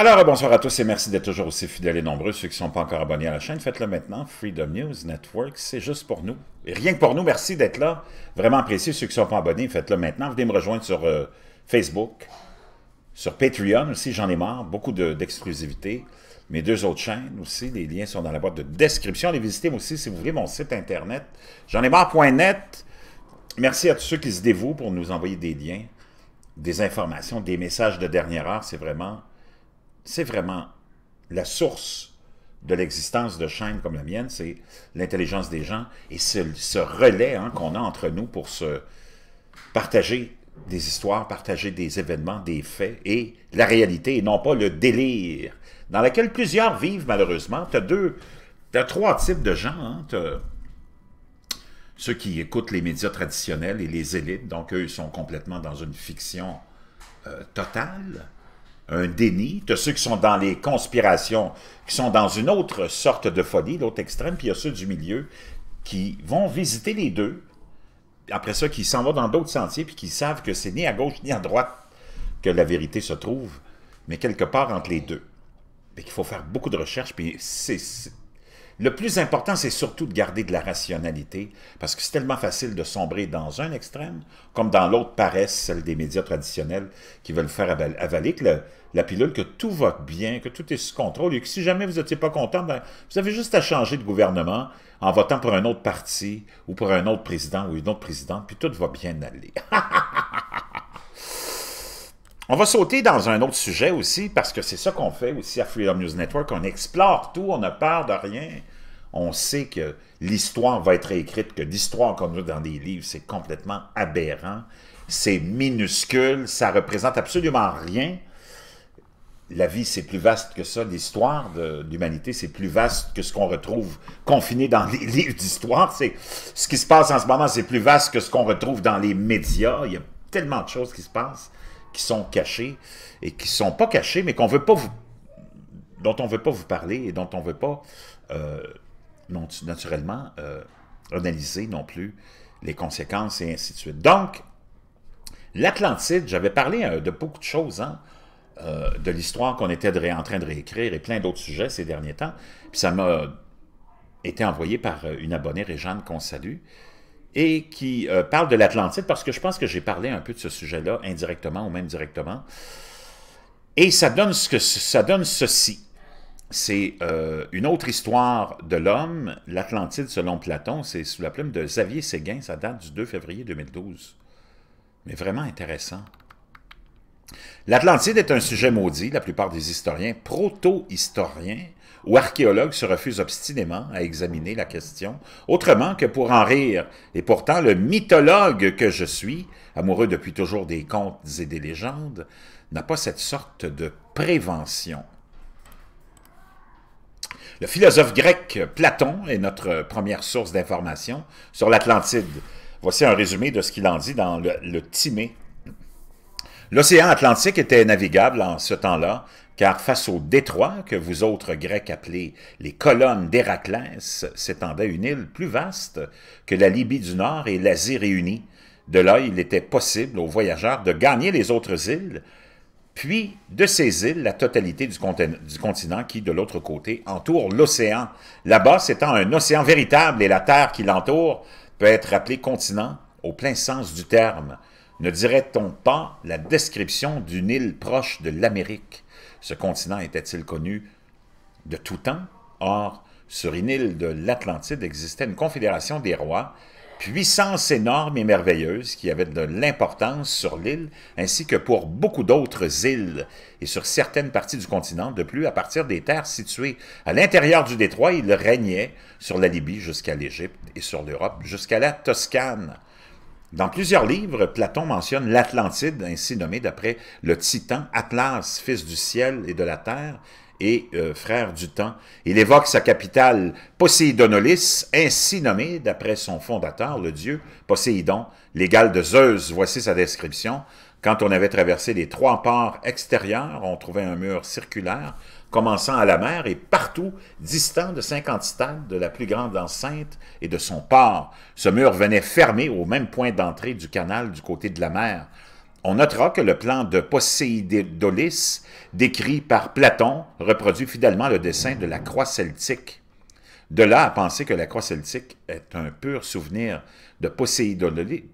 Alors, bonsoir à tous et merci d'être toujours aussi fidèles et nombreux. Ceux qui ne sont pas encore abonnés à la chaîne, faites-le maintenant. Freedom News Network, c'est juste pour nous. rien que pour nous, merci d'être là. Vraiment apprécié. Ceux qui ne sont pas abonnés, faites-le maintenant. Venez me rejoindre sur euh, Facebook, sur Patreon aussi, j'en ai marre. Beaucoup d'exclusivité. Mes deux autres chaînes aussi, les liens sont dans la boîte de description. Les visiter aussi si vous voulez mon site internet, j'en ai marre.net. Merci à tous ceux qui se dévouent pour nous envoyer des liens, des informations, des messages de dernière heure. C'est vraiment c'est vraiment la source de l'existence de chaînes comme la mienne, c'est l'intelligence des gens et ce, relais hein, qu'on a entre nous pour se partager des histoires, partager des événements, des faits et la réalité et non pas le délire dans lequel plusieurs vivent malheureusement. Tu as deux, trois types de gens. Hein. ceux qui écoutent les médias traditionnels et les élites, donc eux, ils sont complètement dans une fiction euh, totale un déni, tu as ceux qui sont dans les conspirations, qui sont dans une autre sorte de folie, l'autre extrême, puis il y a ceux du milieu qui vont visiter les deux, après ça, qui s'en vont dans d'autres sentiers, puis qui savent que c'est ni à gauche ni à droite que la vérité se trouve, mais quelque part entre les deux. Mais qu'il faut faire beaucoup de recherches, puis c'est le plus important, c'est surtout de garder de la rationalité, parce que c'est tellement facile de sombrer dans un extrême, comme dans l'autre paresse, celle des médias traditionnels, qui veulent faire avaler la pilule, que tout va bien, que tout est sous contrôle, et que si jamais vous n'étiez pas content, ben, vous avez juste à changer de gouvernement en votant pour un autre parti, ou pour un autre président, ou une autre présidente, puis tout va bien aller. On va sauter dans un autre sujet aussi, parce que c'est ça qu'on fait aussi à Freedom News Network. On explore tout, on ne part de rien. On sait que l'histoire va être écrite, que l'histoire qu'on a dans des livres, c'est complètement aberrant. C'est minuscule, ça représente absolument rien la vie, c'est plus vaste que ça. L'histoire de l'humanité, c'est plus vaste que ce qu'on retrouve confiné dans les livres d'histoire. C'est ce qui se passe en ce moment, c'est plus vaste que ce qu'on retrouve dans les médias. Il y a tellement de choses qui se passent qui sont cachés et qui ne sont pas cachés, mais qu'on veut pas vous, dont on ne veut pas vous parler et dont on ne veut pas euh, non, naturellement euh, analyser non plus les conséquences et ainsi de suite. Donc, l'Atlantide, j'avais parlé euh, de beaucoup de choses, hein, de l'histoire qu'on était en train de réécrire et plein d'autres sujets ces derniers temps. Puis ça m'a été envoyé par une abonnée, Réjeanne, qu'on salue, et qui euh, parle de l'Atlantide, parce que je pense que j'ai parlé un peu de ce sujet-là, indirectement ou même directement. Et ça donne, ce que, ça donne ceci. C'est euh, une autre histoire de l'homme, l'Atlantide selon Platon, c'est sous la plume de Xavier Séguin, ça date du 2 février 2012. Mais vraiment intéressant. L'Atlantide est un sujet maudit, la plupart des historiens, proto-historiens, ou archéologues se refuse obstinément à examiner la question, autrement que pour en rire. Et pourtant, le mythologue que je suis, amoureux depuis toujours des contes et des légendes, n'a pas cette sorte de prévention. Le philosophe grec Platon est notre première source d'information sur l'Atlantide. Voici un résumé de ce qu'il en dit dans le, le Timée. L'océan Atlantique était navigable en ce temps-là car face au détroit que vous autres Grecs appelez les colonnes d'Héraclès s'étendait une île plus vaste que la Libye du Nord et l'Asie réunie. De là, il était possible aux voyageurs de gagner les autres îles, puis de ces îles, la totalité du, continent qui, de l'autre côté, entoure l'océan. Là-bas, c'est un océan véritable et la terre qui l'entoure peut être appelée continent au plein sens du terme. Ne dirait-on pas la description d'une île proche de l'Amérique? Ce continent était-il connu de tout temps? Or, sur une île de l'Atlantide existait une confédération des rois, puissance énorme et merveilleuse qui avait de l'importance sur l'île ainsi que pour beaucoup d'autres îles et sur certaines parties du continent. De plus, à partir des terres situées à l'intérieur du détroit, il régnait sur la Libye jusqu'à l'Égypte et sur l'Europe jusqu'à la Toscane. Dans plusieurs livres, Platon mentionne l'Atlantide, ainsi nommée d'après le titan Atlas, fils du ciel et de la terre, et euh, frère du temps. Il évoque sa capitale Poséidonolis, ainsi nommée d'après son fondateur, le dieu Poséidon, l'égal de Zeus. Voici sa description. Quand on avait traversé les trois ports extérieurs, on trouvait un mur circulaire commençant à la mer et partout, distant de cinquante stades de la plus grande enceinte et de son port. Ce mur venait fermer au même point d'entrée du canal du côté de la mer. On notera que le plan de Poséidolis, décrit par Platon, reproduit fidèlement le dessin de la croix celtique. De là à penser que la croix celtique est un pur souvenir de Poséidolis,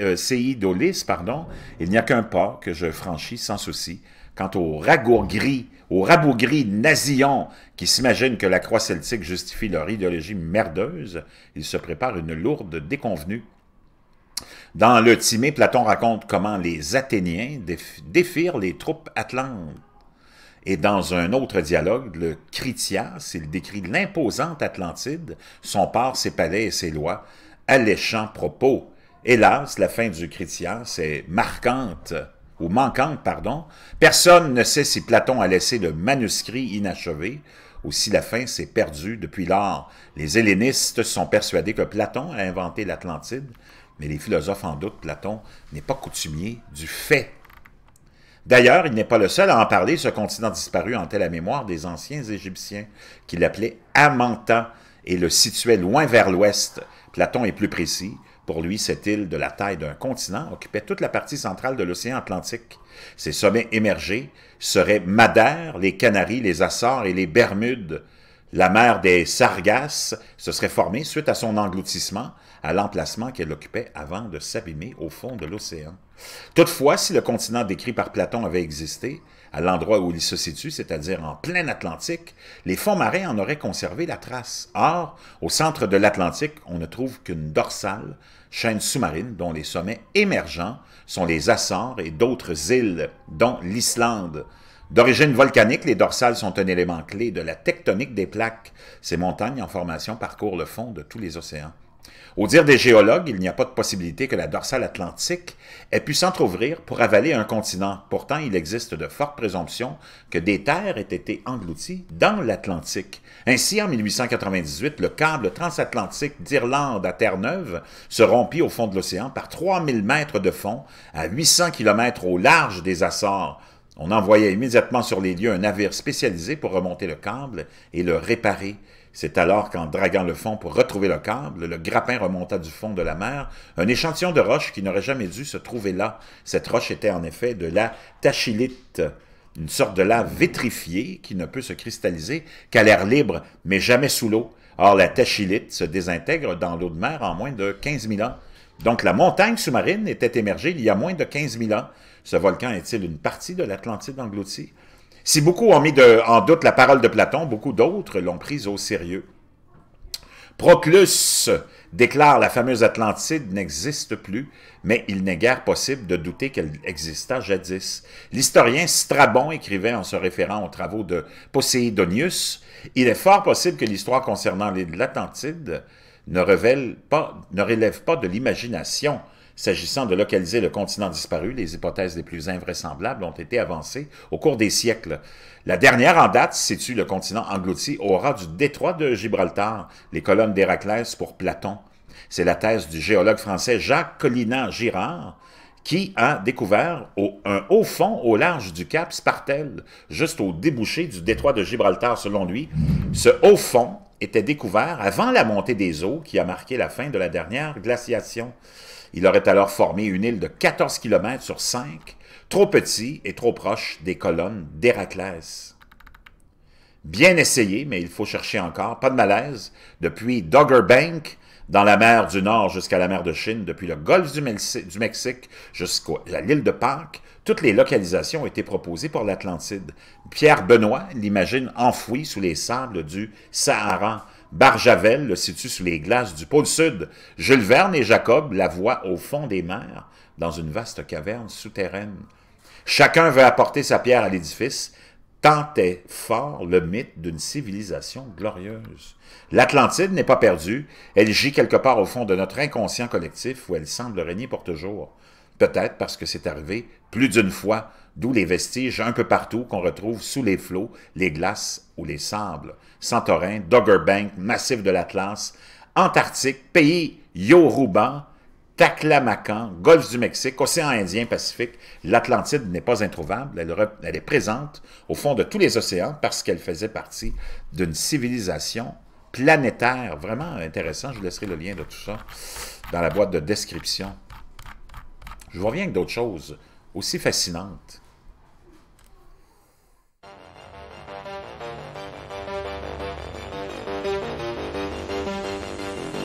euh, pardon, il n'y a qu'un pas que je franchis sans souci. Quant aux gris, aux rabougris nazillons qui s'imaginent que la croix celtique justifie leur idéologie merdeuse, ils se préparent une lourde déconvenue. Dans le Timée, Platon raconte comment les Athéniens défirent les troupes atlantes et dans un autre dialogue, le Critias, il décrit l'imposante Atlantide, son port, ses palais et ses lois, alléchant propos. Hélas, la fin du Critias est marquante, ou manquante, pardon. Personne ne sait si Platon a laissé le manuscrit inachevé, ou si la fin s'est perdue depuis lors. Les hellénistes sont persuadés que Platon a inventé l'Atlantide, mais les philosophes en doute, Platon n'est pas coutumier du fait D'ailleurs, il n'est pas le seul à en parler, ce continent disparu hantait la mémoire des anciens Égyptiens, qui l'appelaient Amanta et le situait loin vers l'ouest. Platon est plus précis. Pour lui, cette île de la taille d'un continent occupait toute la partie centrale de l'océan Atlantique. Ses sommets émergés seraient Madère, les Canaries, les Açores et les Bermudes. La mer des Sargasses se serait formée suite à son engloutissement à l'emplacement qu'elle occupait avant de s'abîmer au fond de l'océan. Toutefois, si le continent décrit par Platon avait existé, à l'endroit où il se situe, c'est-à-dire en plein Atlantique, les fonds marins en auraient conservé la trace. Or, au centre de l'Atlantique, on ne trouve qu'une dorsale, chaîne sous-marine dont les sommets émergents sont les Açores et d'autres îles, dont l'Islande. D'origine volcanique, les dorsales sont un élément clé de la tectonique des plaques. Ces montagnes en formation parcourent le fond de tous les océans. Au dire des géologues, il n'y a pas de possibilité que la dorsale atlantique ait pu s'entr'ouvrir pour avaler un continent. Pourtant, il existe de fortes présomptions que des terres aient été englouties dans l'Atlantique. Ainsi, en 1898, le câble transatlantique d'Irlande à Terre-Neuve se rompit au fond de l'océan par 3000 mètres de fond à 800 km au large des Açores. On envoyait immédiatement sur les lieux un navire spécialisé pour remonter le câble et le réparer. C'est alors qu'en draguant le fond pour retrouver le câble, le grappin remonta du fond de la mer, un échantillon de roche qui n'aurait jamais dû se trouver là. Cette roche était en effet de la tachylite, une sorte de lave vitrifiée qui ne peut se cristalliser qu'à l'air libre, mais jamais sous l'eau. Or, la tachylite se désintègre dans l'eau de mer en moins de 15 000 ans. Donc, la montagne sous-marine était émergée il y a moins de 15 000 ans. Ce volcan est-il une partie de l'Atlantide engloutie? Si beaucoup ont mis en doute la parole de Platon, beaucoup d'autres l'ont prise au sérieux. Proclus déclare la fameuse Atlantide n'existe plus, mais il n'est guère possible de douter qu'elle exista jadis. L'historien Strabon écrivait en se référant aux travaux de Poséidonius, « Il est fort possible que l'histoire concernant l'Atlantide ne, ne relève pas de l'imagination, s'agissant de localiser le continent disparu, les hypothèses les plus invraisemblables ont été avancées au cours des siècles. La dernière en date situe le continent englouti au ras du détroit de Gibraltar, les colonnes d'Héraclès pour Platon. C'est la thèse du géologue français Jacques Collinat Girard, qui a découvert un haut fond au large du cap Spartel, juste au débouché du détroit de Gibraltar selon lui. Ce haut fond était découvert avant la montée des eaux qui a marqué la fin de la dernière glaciation. Il aurait alors formé une île de 14 km sur 5, trop petit et trop proche des colonnes d'Héraclès. Bien essayé, mais il faut chercher encore, pas de malaise, depuis Dogger Bank, dans la mer du Nord jusqu'à la mer de Chine, depuis le golfe du, Mexique jusqu'à l'île de Pâques, toutes les localisations ont été proposées pour l'Atlantide. Pierre Benoît l'imagine enfoui sous les sables du Sahara, Barjavel le situe sous les glaces du pôle sud. Jules Verne et Jacob la voient au fond des mers, dans une vaste caverne souterraine. Chacun veut apporter sa pierre à l'édifice, tant est fort le mythe d'une civilisation glorieuse. L'Atlantide n'est pas perdue, elle gît quelque part au fond de notre inconscient collectif où elle semble régner pour toujours. Peut-être parce que c'est arrivé plus d'une fois, d'où les vestiges un peu partout qu'on retrouve sous les flots, les glaces ou les sables. Santorin, Dogger Bank, Massif de l'Atlas, Antarctique, pays Yoruba, Taklamakan, Golfe du Mexique, Océan Indien, Pacifique, l'Atlantide n'est pas introuvable, elle, elle, est présente au fond de tous les océans parce qu'elle faisait partie d'une civilisation planétaire. Vraiment intéressant, je vous laisserai le lien de tout ça dans la boîte de description. Je reviens avec d'autres choses aussi fascinantes.